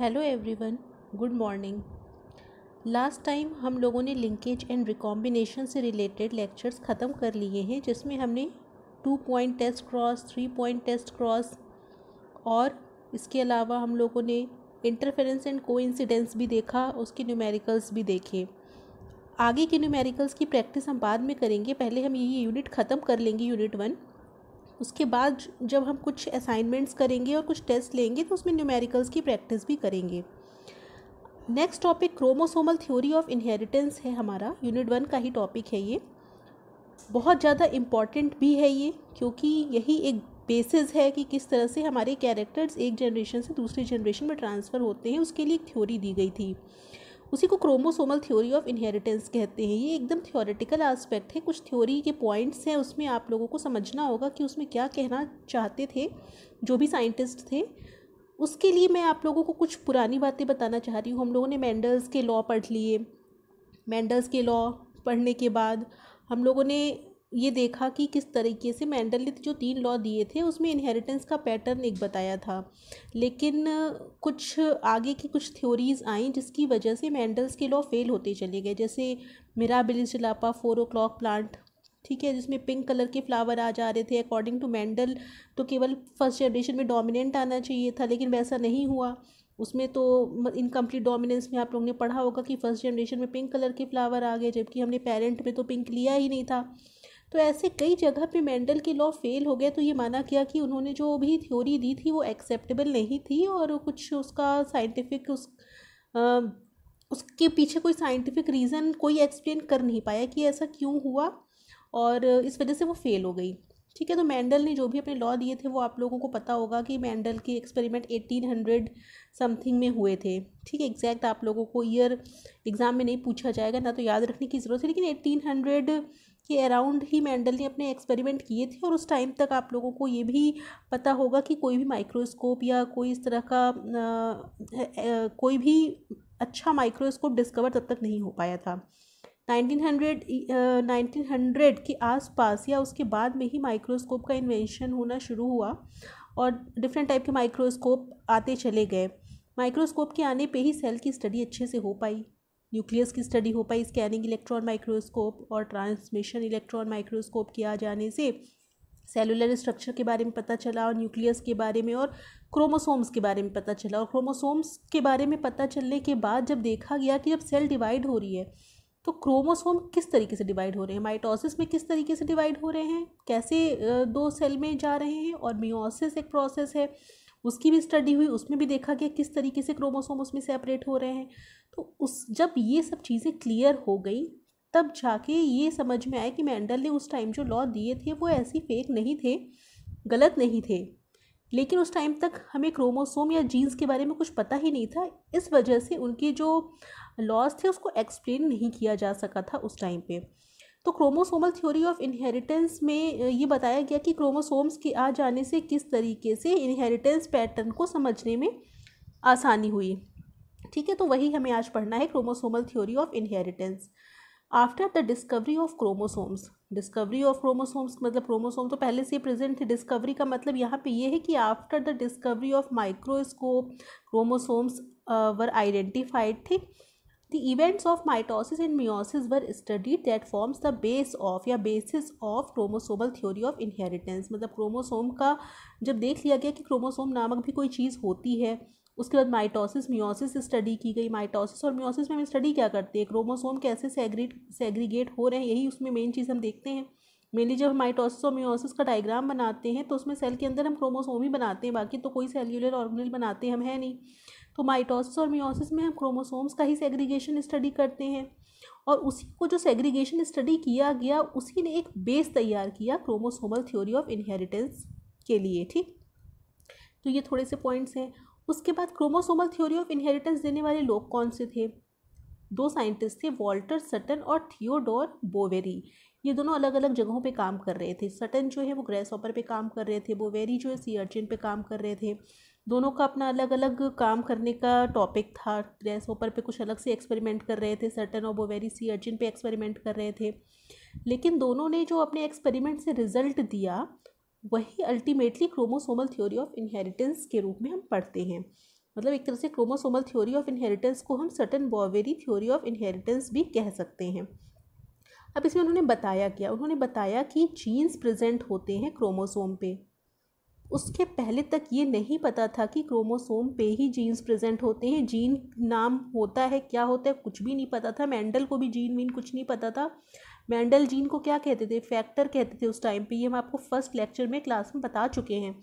hello everyone good morning last time हम लोगों ने लिंकेज एंड रिकॉम्बिनेशन से रिलेटेड लेक्चर्स ख़त्म कर लिए हैं जिसमें हमने two point test cross three point test cross और इसके अलावा हम लोगों ने इंटरफेरेंस एंड को भी देखा उसके न्यूमेरिकल्स भी देखे आगे के न्यूमेरिकल्स की प्रैक्टिस हम बाद में करेंगे पहले हम यही यूनिट ख़त्म कर लेंगे यूनिट वन उसके बाद जब हम कुछ असाइनमेंट्स करेंगे और कुछ टेस्ट लेंगे तो उसमें न्यूमेरिकल्स की प्रैक्टिस भी करेंगे next topic chromosomal theory of inheritance है हमारा यूनिट वन का ही टॉपिक है ये बहुत ज़्यादा इम्पॉर्टेंट भी है ये क्योंकि यही एक बेसिस है कि किस तरह से हमारे कैरेक्टर्स एक जनरेशन से दूसरी जनरेशन में ट्रांसफ़र होते हैं उसके लिए एक थ्योरी दी गई थी उसी को क्रोमोसोमल थ्योरी ऑफ इनहेरिटेंस कहते हैं ये एकदम थ्योरेटिकल आस्पेक्ट है कुछ थ्योरी के पॉइंट्स हैं उसमें आप लोगों को समझना होगा कि उसमें क्या कहना चाहते थे जो भी साइंटिस्ट थे उसके लिए मैं आप लोगों को कुछ पुरानी बातें बताना चाह रही हूँ हम लोगों ने मैंडल्स के लॉ पढ़ लिए मैंडल्स के लॉ पढ़ने के बाद हम लोगों ने ये देखा कि किस तरीके से मैंडल ने जो तीन लॉ दिए थे उसमें इनहेरिटेंस का पैटर्न एक बताया था लेकिन कुछ आगे की कुछ थ्योरीज़ आई जिसकी वजह से मैंडल्स के लॉ फेल होते चले गए जैसे mirabilis jalapa four o'clock plant ठीक है जिसमें पिंक कलर के फ्लावर आ जा रहे थे अकॉर्डिंग टू मैंडल तो केवल फर्स्ट जनरेशन में डोमिनेंट आना चाहिए था लेकिन वैसा नहीं हुआ उसमें तो इनकम्प्लीट डोमिनेंस में आप लोगों ने पढ़ा होगा कि फर्स्ट जनरेशन में पिंक कलर के फ्लावर आ गए जबकि हमने पेरेंट में तो पिंक लिया ही नहीं था तो ऐसे कई जगह पे मेंडल के लॉ फेल हो गया तो ये माना गया कि उन्होंने जो भी थ्योरी दी थी वो एक्सेप्टेबल नहीं थी और कुछ उसका साइंटिफिक उस आ, उसके पीछे कोई साइंटिफिक रीज़न कोई एक्सप्लेन कर नहीं पाया कि ऐसा क्यों हुआ और इस वजह से वो फेल हो गई ठीक है तो मैंडल ने जो भी अपने लॉ दिए थे वो आप लोगों को पता होगा कि मैंडल के एक्सपेरिमेंट एटीन हंड्रेड समथिंग में हुए थे ठीक है एग्जैक्ट आप लोगों को ईयर एग्ज़ाम में नहीं पूछा जाएगा ना तो याद रखने की ज़रूरत है लेकिन एटीन हंड्रेड के अराउंड ही मैंडल ने अपने एक्सपेरिमेंट किए थे और उस टाइम तक आप लोगों को ये भी पता होगा कि कोई भी माइक्रोस्कोप या कोई इस तरह का आ, आ, कोई भी अच्छा माइक्रोस्कोप डिस्कवर तब तक नहीं हो पाया था 1900 1900 के आसपास या उसके बाद में ही माइक्रोस्कोप का इन्वेंशन होना शुरू हुआ और डिफरेंट टाइप के माइक्रोस्कोप आते चले गए माइक्रोस्कोप के आने पे ही सेल की स्टडी अच्छे से हो पाई न्यूक्लियस की स्टडी हो पाई स्कैनिंग इलेक्ट्रॉन माइक्रोस्कोप और ट्रांसमिशन इलेक्ट्रॉन माइक्रोस्कोप किया जाने से सेलुलर स्ट्रक्चर के बारे में पता चला और न्यूक्लियस के बारे में और क्रोमोसोम्स के बारे में पता चला और क्रोमोसोम्स के बारे में पता चलने के बाद जब देखा गया कि जब सेल डिवाइड हो रही है तो क्रोमोसोम किस तरीके से डिवाइड हो रहे हैं माइटोसिस में किस तरीके से डिवाइड हो रहे हैं कैसे दो सेल में जा रहे हैं और मियोसिस एक प्रोसेस है उसकी भी स्टडी हुई उसमें भी देखा गया किस तरीके से क्रोमोसोम उसमें सेपरेट हो रहे हैं तो उस जब ये सब चीज़ें क्लियर हो गई तब जाके ये समझ में आया कि मैंडल ने उस टाइम जो लॉ दिए थे वो ऐसी फेक नहीं थे गलत नहीं थे लेकिन उस टाइम तक हमें क्रोमोसोम या जीन्स के बारे में कुछ पता ही नहीं था इस वजह से उनके जो लॉस थे उसको एक्सप्लेन नहीं किया जा सका था उस टाइम पे तो क्रोमोसोमल थ्योरी ऑफ इनहेरिटेंस में ये बताया गया कि क्रोमोसोम्स के आ जाने से किस तरीके से इनहेरिटेंस पैटर्न को समझने में आसानी हुई ठीक है तो वही हमें आज पढ़ना है chromosomal theory of inheritance after the discovery of chromosomes discovery of chromosomes मतलब क्रोमोसोम तो पहले से प्रेजेंट थे डिस्कवरी का मतलब यहाँ पे ये यह है कि after the discovery of microscope chromosomes were identified ठीक The events of mitosis and meiosis were studied that forms the base of या basis of chromosomal theory of inheritance मतलब क्रोमोसोम का जब देख लिया गया कि क्रोमोसोम नामक भी कोई चीज़ होती है उसके बाद माइटोसिस मियोसिस स्टडी की गई माइटोसिस और मियोसिस में हम स्टडी क्या करते हैं क्रोमोसोम कैसे सेग्रीट सेग्रीगेट हो रहे हैं यही उसमें मेन चीज़ हम देखते हैं मेनली जब हम माइटोसिस और मियोसिस का डायग्राम बनाते हैं तो उसमें सेल के अंदर हम क्रोमोसोम ही बनाते हैं बाकी तो कोई सेल्यूलर ऑर्गेनल बनाते हम है नहीं तो माइटोसिस और मियोसिस में हम क्रोमोसोम्स का ही सेग्रीगेशन स्टडी करते हैं और उसी को जो सेग्रीगेशन स्टडी किया गया उसी ने एक बेस तैयार किया क्रोमोसोमल थ्योरी ऑफ इनहेरिटेंस के लिए ठीक तो ये थोड़े से पॉइंट्स हैं उसके बाद क्रोमोसोमल थ्योरी ऑफ इनहेरिटेंस देने वाले लोग कौन से थे दो साइंटिस्ट थे वॉल्टर सटन और थियोडोर बोवेरी ये दोनों अलग अलग जगहों पे काम कर रहे थे सटन जो है वो ग्रेस ऑपर पर काम कर रहे थे बोवेरी जो है सी अर्चिन पे काम कर रहे थे दोनों का अपना अलग अलग काम करने का टॉपिक था ग्रेस होपर पे कुछ अलग से एक्सपेरिमेंट कर रहे थे सर्टन और Boveri sea urchin experiment कर रहे थे लेकिन दोनों ने जो अपने एक्सपेरिमेंट से रिजल्ट दिया वही ultimately chromosomal theory of inheritance के रूप में हम पढ़ते हैं मतलब एक तरह से क्रोमोसोमल थ्योरी ऑफ इनहेरिटेंस को हम Sutton Boveri theory of inheritance भी कह सकते हैं अब इसमें उन्होंने बताया क्या उन्होंने बताया कि जीन्स प्रेजेंट होते हैं क्रोमोसोम पे उसके पहले तक ये नहीं पता था कि क्रोमोसोम पे ही जीन्स प्रेजेंट होते हैं जीन नाम होता है क्या होता है कुछ भी नहीं पता था मैंडल को भी जीन वीन कुछ नहीं पता था मैंडल जीन को क्या कहते थे फैक्टर कहते थे उस टाइम पे ये हम आपको फर्स्ट लेक्चर में क्लास में बता चुके हैं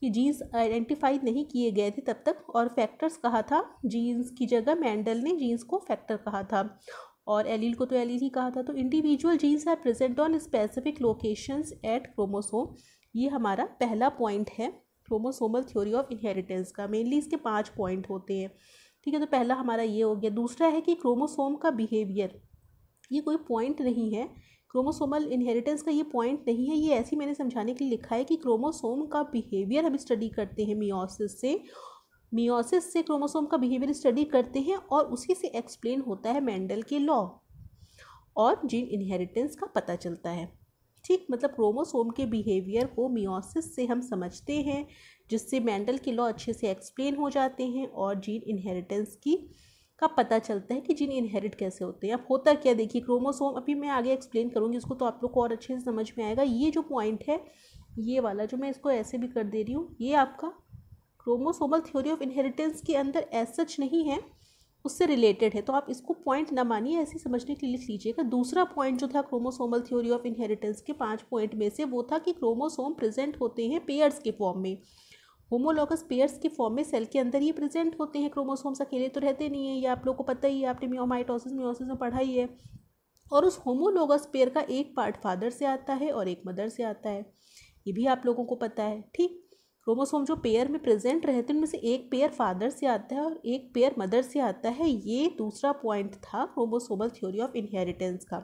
कि जीन्स आइडेंटिफाई नहीं किए गए थे तब तक और फैक्टर्स कहा था जीन्स की जगह मैंडल ने जीन्स को फैक्टर कहा था और एलील को तो एलील ही कहा था तो individual genes are present on specific locations at chromosome ये हमारा पहला पॉइंट है क्रोमोसोमल थ्योरी ऑफ इनहेरिटेंस का मेनली इसके पाँच पॉइंट होते हैं ठीक है तो पहला हमारा ये हो गया दूसरा है कि क्रोमोसोम का बिहेवियर ये कोई पॉइंट नहीं है क्रोमोसोमल इनहेरिटेंस का ये पॉइंट नहीं है ये ऐसी मैंने समझाने के लिए लिखा है कि क्रोमोसोम का बिहेवियर हम स्टडी करते हैं मियोसिस से मियोसिस से क्रोमोसोम का बिहेवियर स्टडी करते हैं और उसी से एक्सप्लेन होता है मेंडल के लॉ और जीन इनहेरिटेंस का पता चलता है ठीक मतलब क्रोमोसोम के बिहेवियर को मियोसिस से हम समझते हैं जिससे मेंडल के लॉ अच्छे से एक्सप्लेन हो जाते हैं और जीन इनहेरिटेंस की का पता चलता है कि जीन इनहेरिट कैसे होते हैं अब होता क्या देखिए क्रोमोसोम अभी मैं आगे एक्सप्लेन करूँगी इसको तो आप लोग को और अच्छे से समझ में आएगा ये जो पॉइंट है ये वाला जो मैं इसको ऐसे भी कर दे रही हूँ ये आपका क्रोमोसोमल थ्योरी ऑफ इनहेरिटेंस के अंदर एज सच नहीं है उससे रिलेटेड है तो आप इसको पॉइंट ना मानिए ऐसे समझने के लिए लिख लीजिएगा दूसरा पॉइंट जो था क्रोमोसोमल थ्योरी ऑफ इनहेरिटेंस के पांच पॉइंट में से वो था कि क्रोमोसोम प्रेजेंट होते हैं पेयर्स के फॉर्म में होमोलॉगस पेयर्स के फॉर्म में सेल के अंदर ही प्रेजेंट होते हैं क्रोमोसोम्स अकेले तो रहते नहीं है ये आप लोग को पता ही है आपने म्योमाइटोसिस म्योसिस में पढ़ा ही है और उस होमोलोगस पेयर का एक पार्ट फादर से आता है और एक मदर से आता है ये भी आप लोगों को पता है ठीक क्रोमोसोम जो पेयर में प्रेजेंट रहते हैं उनमें से एक पेयर फादर से आता है और एक पेयर मदर से आता है ये दूसरा पॉइंट था क्रोमोसोमल थ्योरी ऑफ इनहेरिटेंस का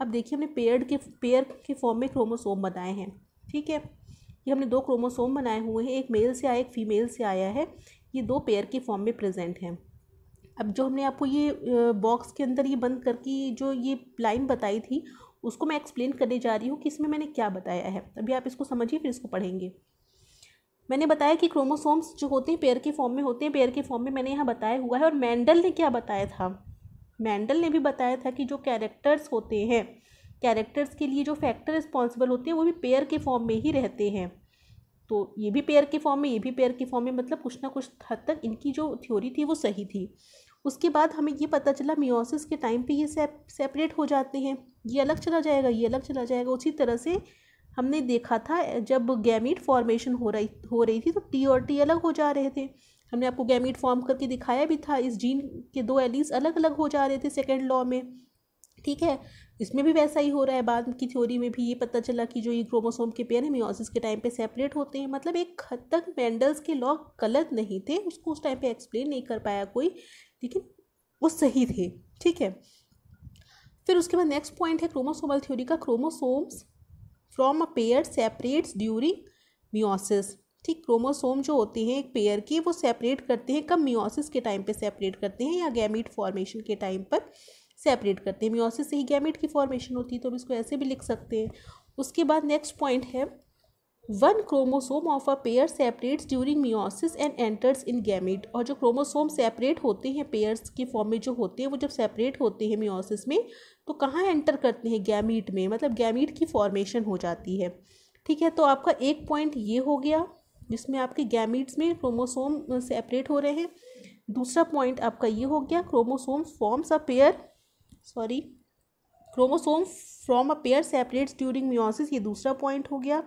अब देखिए हमने पेयर के पेयर के फॉर्म में क्रोमोसोम बनाए हैं ठीक है ये हमने दो क्रोमोसोम बनाए हुए हैं एक मेल से आया एक फीमेल से आया है ये दो पेयर के फॉर्म में प्रेजेंट हैं अब जो हमने आपको ये बॉक्स के अंदर ये बंद करके जो ये लाइन बताई थी उसको मैं एक्सप्लेन करने जा रही हूँ कि इसमें मैंने क्या बताया है अभी आप इसको समझिए फिर इसको पढ़ेंगे मैंने बताया कि क्रोमोसोम्स जो होते हैं पेयर के फॉर्म में होते हैं पेयर के फॉर्म में मैंने यहाँ बताया हुआ है और मैंडल ने क्या बताया था मैंडल ने भी बताया था कि जो कैरेक्टर्स होते हैं कैरेक्टर्स के लिए जो फैक्टर रिस्पॉन्सिबल होते हैं वो भी पेयर के फॉर्म में ही रहते हैं तो ये भी पेयर के फॉर्म में ये भी पेयर के फॉर्म में मतलब कुछ ना कुछ हद तक इनकी जो थ्योरी थी वो सही थी उसके बाद हमें ये पता चला मियोसिस के टाइम पे ये सेप, सेपरेट हो जाते हैं ये अलग चला जाएगा ये अलग चला जाएगा उसी तरह से हमने देखा था जब गैमिट फॉर्मेशन हो रही हो रही थी तो टी और टी अलग हो जा रहे थे हमने आपको गैमिट फॉर्म करके दिखाया भी था इस जीन के दो एलिस अलग अलग हो जा रहे थे सेकेंड लॉ में ठीक है इसमें भी वैसा ही हो रहा है बाद की थ्योरी में भी ये पता चला कि जो ये क्रोमोसोम के पेयर हैं मियोसिस के टाइम पे सेपरेट होते हैं मतलब एक हद तक मैंडल्स के लॉ गलत नहीं थे उसको उस टाइम पे एक्सप्लेन नहीं कर पाया कोई लेकिन वो सही थे ठीक है फिर उसके बाद नेक्स्ट पॉइंट है क्रोमोसोमल थ्योरी का chromosomes from a pair separates during meiosis ठीक क्रोमोसोम जो होते हैं एक पेयर के वो सेपरेट करते हैं कब मियोसिस के टाइम पे सेपरेट करते हैं या गैमिट फॉर्मेशन के टाइम पर सेपरेट करते हैं मियोसिस से ही गैमिट की फॉर्मेशन होती है तो हम इसको ऐसे भी लिख सकते हैं उसके बाद नेक्स्ट पॉइंट है one chromosome of a pair separates during meiosis and enters in gamete और जो क्रोमोसोम सेपरेट होते हैं पेयर्स के फॉर्म में जो होते हैं वो जब सेपरेट होते हैं मियोसिस में तो कहाँ एंटर करते हैं गैमीट में मतलब गैमीट की फॉर्मेशन हो जाती है ठीक है तो आपका एक पॉइंट ये हो गया जिसमें आपके गैमीट्स में क्रोमोसोम सेपरेट हो रहे हैं दूसरा पॉइंट आपका ये हो गया chromosome forms a pair sorry chromosome from a pair separates during meiosis ये दूसरा पॉइंट हो गया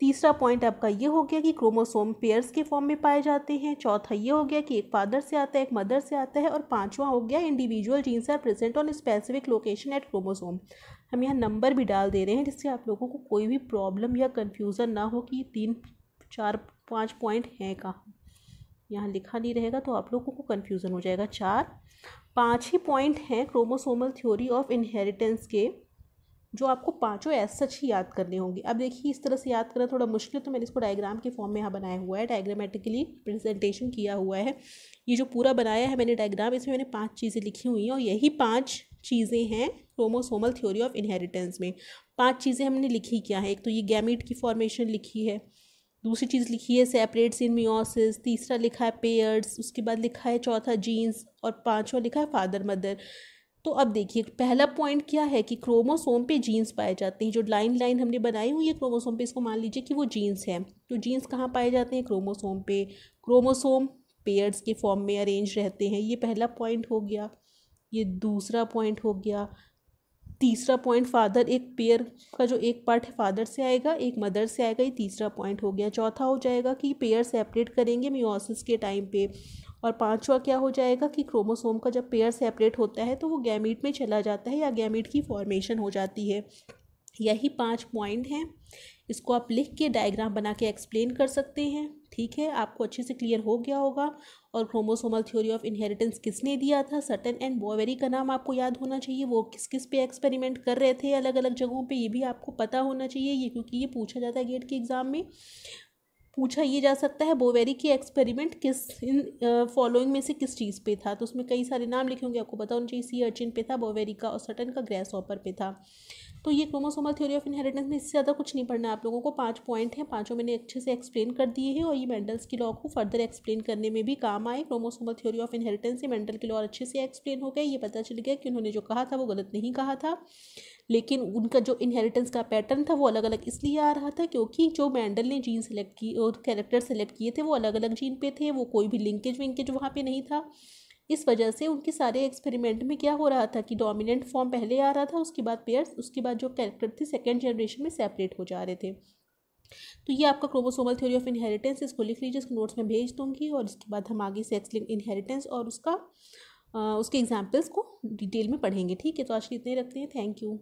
तीसरा पॉइंट आपका ये हो गया कि क्रोमोसोम पेयर्स के फॉर्म में पाए जाते हैं चौथा ये हो गया कि एक फादर से आता है एक मदर से आता है और पांचवा हो गया individual genes are present on specific location at chromosome हम यहाँ नंबर भी डाल दे रहे हैं जिससे आप लोगों को कोई भी प्रॉब्लम या कन्फ्यूज़न ना हो कि तीन चार पाँच पॉइंट हैं कहाँ यहाँ लिखा नहीं रहेगा तो आप लोगों को कन्फ्यूज़न हो जाएगा चार पाँच ही पॉइंट हैं क्रोमोसोमल थ्योरी ऑफ इन्हेरिटेंस के जो आपको पाँचों एस सच ही याद करने होंगे अब देखिए इस तरह से याद करना थोड़ा मुश्किल है तो मैंने इसको डायग्राम के फॉर्म में यहाँ बनाया हुआ है डायग्रामेटिकली प्रेजेंटेशन किया हुआ है ये जो पूरा बनाया है मैंने डायग्राम इसमें मैंने पांच चीज़ें लिखी हुई हैं और यही पांच चीज़ें हैं क्रोमोसोमल थ्योरी ऑफ इनहेरिटेंस में पाँच चीज़ें हमने लिखी क्या है एक तो ये गैमिट की फॉर्मेशन लिखी है दूसरी चीज़ लिखी है सेपरेट्स इन मियोसिस तीसरा लिखा है पेयर्स उसके बाद लिखा है चौथा जीन्स और पाँचवा लिखा है फादर मदर तो अब देखिए पहला पॉइंट क्या है कि क्रोमोसोम पे जीन्स पाए जाते हैं जो लाइन लाइन हमने बनाई हुई है क्रोमोसोम पे इसको मान लीजिए कि वो जीन्स हैं तो जीन्स कहाँ पाए जाते हैं क्रोमोसोम पे क्रोमोसोम पेयर्स के फॉर्म में अरेंज रहते हैं ये पहला पॉइंट हो गया ये दूसरा पॉइंट हो गया तीसरा पॉइंट फादर एक पेयर का जो एक पार्ट है फादर से आएगा एक मदर से आएगा ये तीसरा पॉइंट हो गया चौथा हो जाएगा कि पेयर सेपरेट करेंगे म्योसिस के टाइम पे और पांचवा क्या हो जाएगा कि क्रोमोसोम का जब पेयर सेपरेट होता है तो वो गैमीट में चला जाता है या गैमीट की फॉर्मेशन हो जाती है यही पांच पॉइंट हैं इसको आप लिख के डायग्राम बना के एक्सप्लेन कर सकते हैं ठीक है आपको अच्छे से क्लियर हो गया होगा और क्रोमोसोमल थ्योरी ऑफ इनहेरिटेंस किसने दिया था सटन एंड बोवेरी का नाम आपको याद होना चाहिए वो किस किस पे एक्सपेरिमेंट कर रहे थे अलग अलग जगहों पे ये भी आपको पता होना चाहिए ये क्योंकि ये पूछा जाता है गेट के एग्ज़ाम में पूछा ये जा सकता है बोवेरी की एक्सपेरिमेंट किस इन फॉलोइंग में से किस चीज़ पे था तो उसमें कई सारे नाम लिखे होंगे आपको पता होना चाहिए सी अर्चिन पे था बोवेरी का और सटन का ग्रेस ऑपर पे था तो ये क्रोमोसोमल थ्योरी ऑफ इनहेरिटेंस में इससे ज़्यादा कुछ नहीं पढ़ना आप लोगों को पाँच पॉइंट हैं पाँचों मैंने अच्छे से एक्सप्लेन कर दिए हैं और ये मेंडल्स की लॉ को फर्दर एक्सप्लेन करने में भी काम आए क्रोमोसोमल थ्योरी ऑफ इनहेरिटेंस से मेंडल की लॉ अच्छे से एक्सप्लेन हो गए ये पता चल गया कि उन्होंने जो कहा था वो गलत नहीं कहा था लेकिन उनका जो इनहेरिटेंस का पैटर्न था वो अलग अलग इसलिए आ रहा था क्योंकि जो मैंडल ने जीन सेलेक्ट की और कैरेक्टर सेलेक्ट किए थे वो अलग अलग जीन पे थे वो कोई भी लिंकेज विंकेज वहाँ पर नहीं था इस वजह से उनके सारे एक्सपेरिमेंट में क्या हो रहा था कि डोमिनेंट फॉर्म पहले आ रहा था उसके बाद पेयर्स उसके बाद जो कैरेक्टर थे सेकेंड जनरेशन में सेपरेट हो जा रहे थे तो ये आपका क्रोमोसोमल थ्योरी ऑफ इनहेरिटेंस इसको लिख लीजिए इसको नोट्स में भेज दूंगी और इसके बाद हम आगे सेक्स लिंक इनहेरिटेंस और उसका आ, उसके एग्जाम्पल्स को डिटेल में पढ़ेंगे ठीक है तो आज के इतने रखते हैं थैंक यू